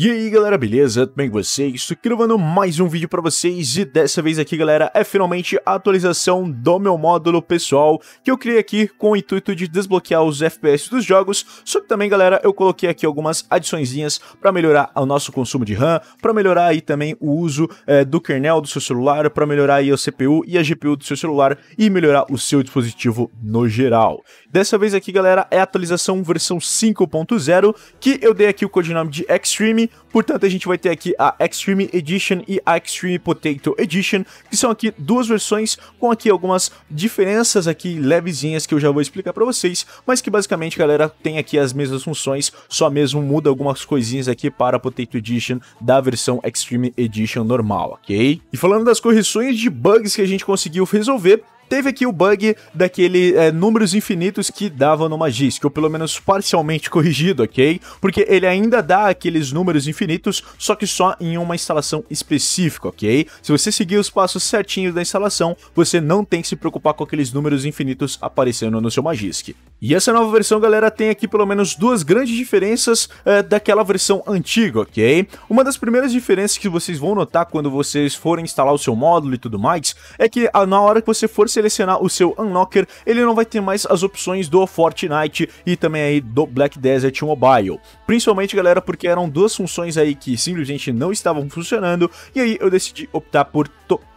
E aí galera, beleza? Tudo bem com vocês? Estou gravando mais um vídeo para vocês e dessa vez aqui galera, é finalmente a atualização do meu módulo pessoal que eu criei aqui com o intuito de desbloquear os FPS dos jogos, só que também galera, eu coloquei aqui algumas adiçõezinhas para melhorar o nosso consumo de RAM, para melhorar aí também o uso é, do kernel do seu celular, para melhorar aí o CPU e a GPU do seu celular e melhorar o seu dispositivo no geral. Dessa vez aqui galera, é a atualização versão 5.0 que eu dei aqui o codinome de Extreme Portanto, a gente vai ter aqui a Extreme Edition e a Extreme Potato Edition, que são aqui duas versões com aqui algumas diferenças aqui levezinhas que eu já vou explicar para vocês, mas que basicamente, galera, tem aqui as mesmas funções, só mesmo muda algumas coisinhas aqui para a Potato Edition da versão Extreme Edition normal, ok? E falando das correções de bugs que a gente conseguiu resolver, teve aqui o bug daquele é, números infinitos que dava no Magisk, ou pelo menos parcialmente corrigido, ok? Porque ele ainda dá aqueles números infinitos, só que só em uma instalação específica, ok? Se você seguir os passos certinhos da instalação, você não tem que se preocupar com aqueles números infinitos aparecendo no seu Magisk. E essa nova versão, galera, tem aqui pelo menos duas grandes diferenças é, daquela versão antiga, ok? Uma das primeiras diferenças que vocês vão notar quando vocês forem instalar o seu módulo e tudo mais, é que ah, na hora que você for se selecionar o seu Unlocker, ele não vai ter mais as opções do Fortnite e também aí do Black Desert Mobile. Principalmente, galera, porque eram duas funções aí que simplesmente não estavam funcionando e aí eu decidi optar por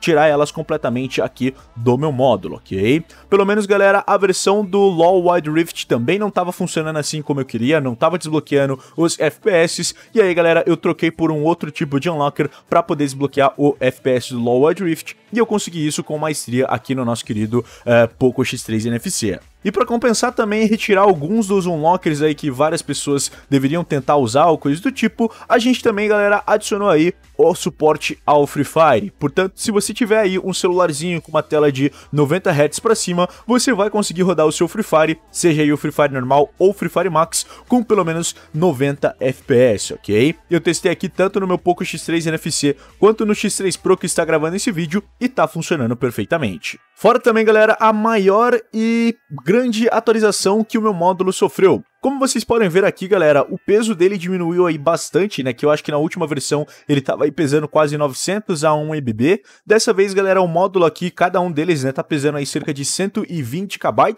tirar elas completamente aqui do meu módulo, ok? Pelo menos, galera, a versão do LoL Wide Rift também não estava funcionando assim como eu queria, não estava desbloqueando os FPS, e aí, galera, eu troquei por um outro tipo de Unlocker para poder desbloquear o FPS do LoL Wide Rift, e eu consegui isso com maestria aqui no nosso querido uh, Poco X3 NFC. E para compensar também retirar alguns dos unlockers aí que várias pessoas deveriam tentar usar ou coisas do tipo, a gente também, galera, adicionou aí o suporte ao Free Fire. Portanto, se você tiver aí um celularzinho com uma tela de 90 Hz para cima, você vai conseguir rodar o seu Free Fire, seja aí o Free Fire normal ou Free Fire Max, com pelo menos 90 FPS, ok? Eu testei aqui tanto no meu Poco X3 NFC quanto no X3 Pro que está gravando esse vídeo e tá funcionando perfeitamente. Fora também, galera, a maior e grande atualização que o meu módulo sofreu. Como vocês podem ver aqui, galera, o peso dele diminuiu aí bastante, né? Que eu acho que na última versão ele tava aí pesando quase 900 a 1 EBB. Dessa vez, galera, o módulo aqui, cada um deles, né, tá pesando aí cerca de 120 KB.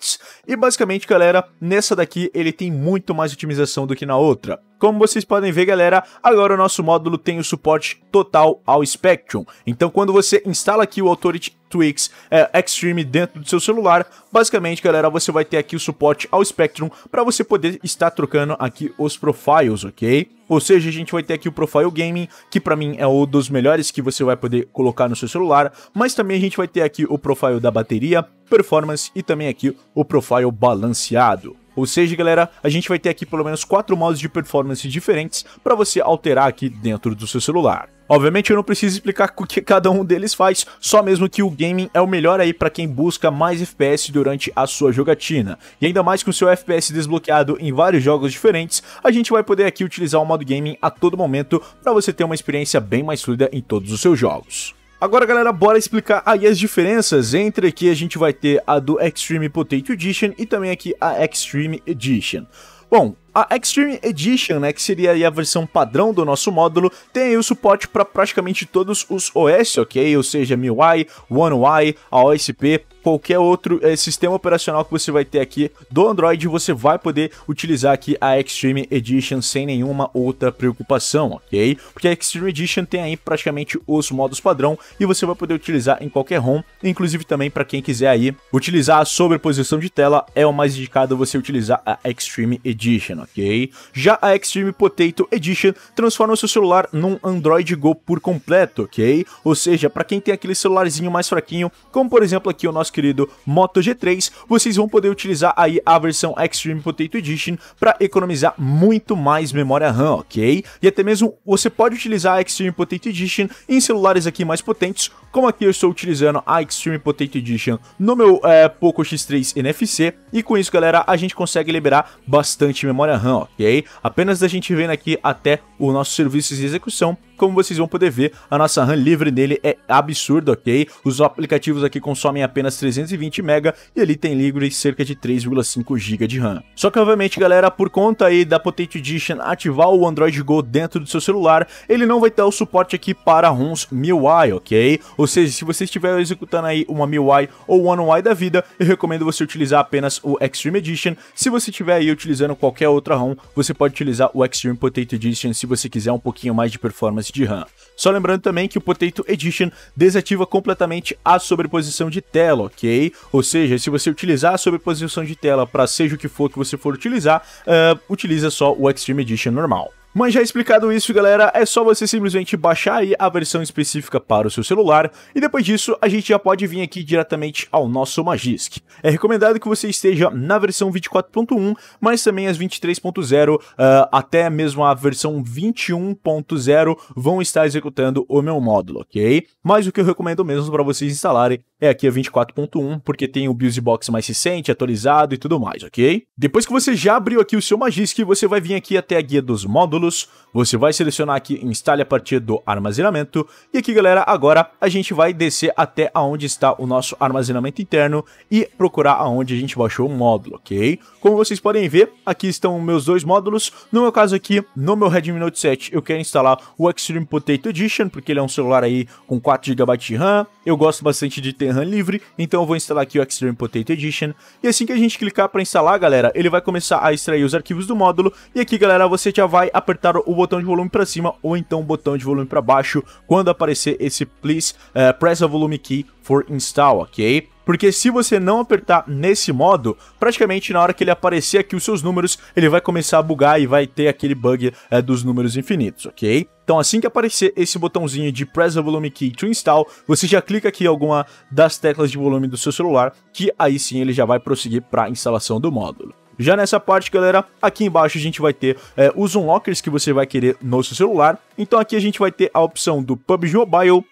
E basicamente, galera, nessa daqui ele tem muito mais otimização do que na outra. Como vocês podem ver, galera, agora o nosso módulo tem o suporte total ao Spectrum. Então, quando você instala aqui o Authority Twix, é, Extreme dentro do seu celular. Basicamente, galera, você vai ter aqui o suporte ao Spectrum para você poder estar trocando aqui os profiles, ok? Ou seja, a gente vai ter aqui o Profile Gaming, que para mim é um dos melhores que você vai poder colocar no seu celular, mas também a gente vai ter aqui o profile da bateria, performance e também aqui o profile balanceado. Ou seja, galera, a gente vai ter aqui pelo menos quatro modos de performance diferentes para você alterar aqui dentro do seu celular. Obviamente eu não preciso explicar o que cada um deles faz, só mesmo que o gaming é o melhor aí para quem busca mais FPS durante a sua jogatina. E ainda mais com seu FPS desbloqueado em vários jogos diferentes, a gente vai poder aqui utilizar o modo gaming a todo momento para você ter uma experiência bem mais fluida em todos os seus jogos. Agora, galera, bora explicar aí as diferenças entre aqui a gente vai ter a do Extreme Potato Edition e também aqui a Extreme Edition. Bom, a Extreme Edition, né, que seria a versão padrão do nosso módulo, tem aí o suporte para praticamente todos os OS, ok? Ou seja, MIUI, One UI, AOSP, qualquer outro é, sistema operacional que você vai ter aqui do Android, você vai poder utilizar aqui a Extreme Edition sem nenhuma outra preocupação, ok? Porque a Extreme Edition tem aí praticamente os modos padrão e você vai poder utilizar em qualquer ROM, inclusive também para quem quiser aí utilizar a sobreposição de tela, é o mais indicado você utilizar a Extreme Edition, ok? Já a Extreme Potato Edition transforma o seu celular num Android Go por completo, ok? Ou seja, para quem tem aquele celularzinho mais fraquinho, como por exemplo aqui o nosso querido Moto G3, vocês vão poder utilizar aí a versão Extreme Potato Edition para economizar muito mais memória RAM, ok? E até mesmo você pode utilizar a Extreme Potato Edition em celulares aqui mais potentes, como aqui eu estou utilizando a Extreme Potato Edition no meu é, Poco X3 NFC, e com isso, galera, a gente consegue liberar bastante memória RAM, ok? Apenas a gente vendo aqui até o nosso serviço de execução como vocês vão poder ver, a nossa RAM livre nele é absurda, ok? Os aplicativos aqui consomem apenas 320 MB e ele tem livre cerca de 3,5 GB de RAM. Só que obviamente, galera, por conta aí da Potato Edition ativar o Android Go dentro do seu celular, ele não vai ter o suporte aqui para ROMs MIUI, ok? Ou seja, se você estiver executando aí uma MIUI ou One UI da vida, eu recomendo você utilizar apenas o Extreme Edition. Se você estiver aí utilizando qualquer outra ROM, você pode utilizar o Extreme Potato Edition se você quiser um pouquinho mais de performance de RAM. Só lembrando também que o Potato Edition desativa completamente a sobreposição de tela, ok? Ou seja, se você utilizar a sobreposição de tela para seja o que for que você for utilizar, uh, utiliza só o Extreme Edition normal. Mas já explicado isso, galera, é só você simplesmente baixar aí a versão específica para o seu celular e depois disso a gente já pode vir aqui diretamente ao nosso Magisk. É recomendado que você esteja na versão 24.1, mas também as 23.0 uh, ah, até mesmo a versão 21.0 vão estar executando o meu módulo, ok? Mas o que eu recomendo mesmo para vocês instalarem é aqui é a 24.1, porque tem o build box mais recente, atualizado e tudo mais, ok? Depois que você já abriu aqui o seu Magisk, você vai vir aqui até a guia dos módulos, você vai selecionar aqui instale a partir do armazenamento, e aqui galera, agora a gente vai descer até aonde está o nosso armazenamento interno e procurar aonde a gente baixou o módulo, ok? Como vocês podem ver, aqui estão meus dois módulos, no meu caso aqui, no meu Redmi Note 7, eu quero instalar o Extreme Potato Edition, porque ele é um celular aí com 4GB de RAM, eu gosto bastante de ter livre, então eu vou instalar aqui o Extreme Potato Edition. E assim que a gente clicar para instalar, galera, ele vai começar a extrair os arquivos do módulo. E aqui, galera, você já vai apertar o botão de volume para cima ou então o botão de volume para baixo quando aparecer esse Please uh, Press a Volume Key for Install, ok? porque se você não apertar nesse modo, praticamente na hora que ele aparecer aqui os seus números, ele vai começar a bugar e vai ter aquele bug é, dos números infinitos, ok? Então assim que aparecer esse botãozinho de Press the Volume Key to Install, você já clica aqui em alguma das teclas de volume do seu celular, que aí sim ele já vai prosseguir para a instalação do módulo. Já nessa parte, galera, aqui embaixo a gente vai ter é, os unlockers que você vai querer no seu celular. Então aqui a gente vai ter a opção do PUBG Mobile,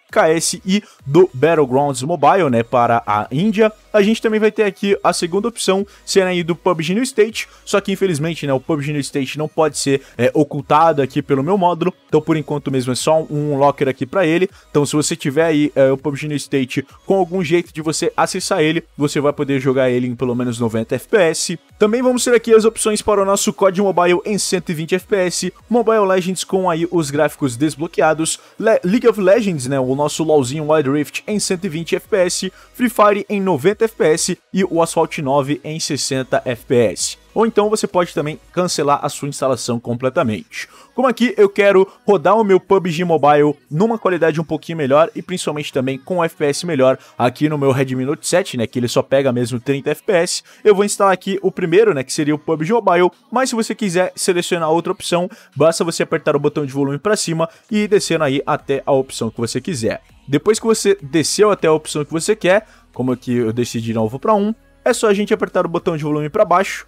e do Battlegrounds Mobile, né, para a Índia. A gente também vai ter aqui a segunda opção, sendo aí do PUBG New State, só que infelizmente, né, o PUBG New State não pode ser é, ocultado aqui pelo meu módulo, então por enquanto mesmo é só um locker aqui para ele, então se você tiver aí é, o PUBG New State com algum jeito de você acessar ele, você vai poder jogar ele em pelo menos 90 FPS. Também vamos ter aqui as opções para o nosso COD Mobile em 120 FPS, Mobile Legends com aí os gráficos desbloqueados, Le League of Legends, né, o nosso LoLzinho Wild Rift em 120 FPS, Free Fire em 90 FPS e o Asphalt 9 em 60 FPS ou então você pode também cancelar a sua instalação completamente. Como aqui eu quero rodar o meu PUBG Mobile numa qualidade um pouquinho melhor e principalmente também com FPS melhor aqui no meu Redmi Note 7, né, que ele só pega mesmo 30 FPS, eu vou instalar aqui o primeiro, né, que seria o PUBG Mobile, mas se você quiser selecionar outra opção, basta você apertar o botão de volume para cima e ir descendo aí até a opção que você quiser. Depois que você desceu até a opção que você quer, como aqui eu decidi de novo para 1, um, é só a gente apertar o botão de volume para baixo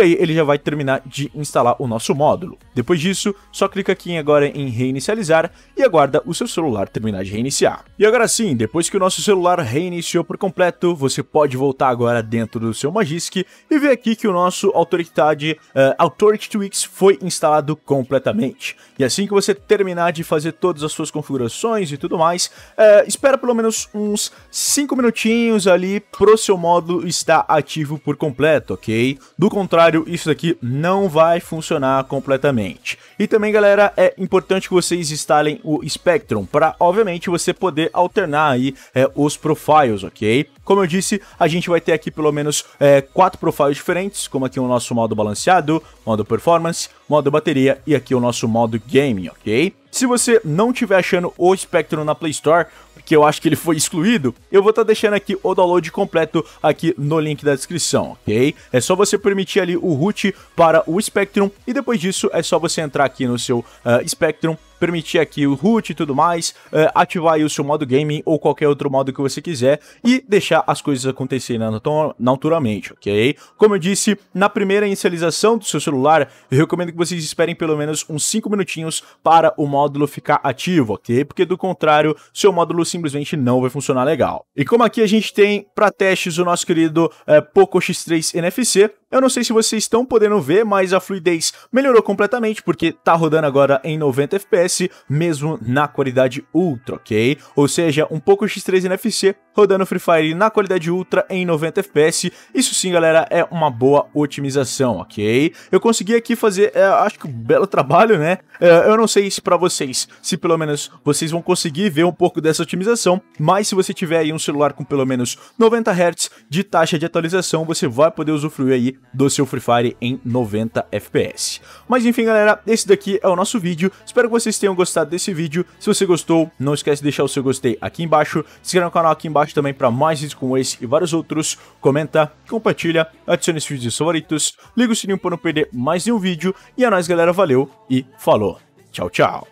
e aí ele já vai terminar de instalar o nosso módulo. Depois disso, só clica aqui agora em reinicializar e aguarda o seu celular terminar de reiniciar. E agora sim, depois que o nosso celular reiniciou por completo, você pode voltar agora dentro do seu Magisk e ver aqui que o nosso Authority, uh, eh, Authority foi instalado completamente. E assim que você terminar de fazer todas as suas configurações e tudo mais, uh, espera pelo menos uns 5 minutinhos ali pro seu módulo estar ativo por completo, ok? Do contrário, contrário, isso daqui não vai funcionar completamente. E também, galera, é importante que vocês instalem o Spectrum para, obviamente, você poder alternar aí é, os profiles, ok? Como eu disse, a gente vai ter aqui pelo menos é, quatro profiles diferentes, como aqui o nosso modo balanceado, modo performance, modo bateria e aqui o nosso modo game, ok? Se você não estiver achando o Spectrum na Play Store, que eu acho que ele foi excluído, eu vou estar tá deixando aqui o download completo aqui no link da descrição, ok? É só você permitir ali o root para o Spectrum e depois disso é só você entrar aqui no seu uh, Spectrum permitir aqui o root e tudo mais, eh, ativar aí o seu modo gaming ou qualquer outro modo que você quiser e deixar as coisas acontecerem naturalmente, ok? Como eu disse, na primeira inicialização do seu celular, eu recomendo que vocês esperem pelo menos uns 5 minutinhos para o módulo ficar ativo, ok? Porque do contrário, seu módulo simplesmente não vai funcionar legal. E como aqui a gente tem para testes o nosso querido é, Poco X3 NFC, eu não sei se vocês estão podendo ver, mas a fluidez melhorou completamente, porque tá rodando agora em 90 FPS, mesmo na qualidade Ultra, ok? Ou seja, um pouco X3 NFC rodando Free Fire na qualidade Ultra em 90 FPS. Isso sim, galera, é uma boa otimização, ok? Eu consegui aqui fazer, é, acho que um belo trabalho, né? É, eu não sei se para vocês, se pelo menos vocês vão conseguir ver um pouco dessa otimização, mas se você tiver aí um celular com pelo menos 90 Hz de taxa de atualização, você vai poder usufruir aí do seu Free Fire em 90 FPS. Mas enfim, galera, esse daqui é o nosso vídeo. Espero que vocês tenham gostado desse vídeo. Se você gostou, não esquece de deixar o seu gostei aqui embaixo. Se inscreva no canal aqui embaixo também para mais vídeos como esse e vários outros. Comenta, compartilha, adicione os vídeos favoritos. Liga o sininho para não perder mais nenhum vídeo. E é nóis, galera. Valeu e falou. Tchau, tchau.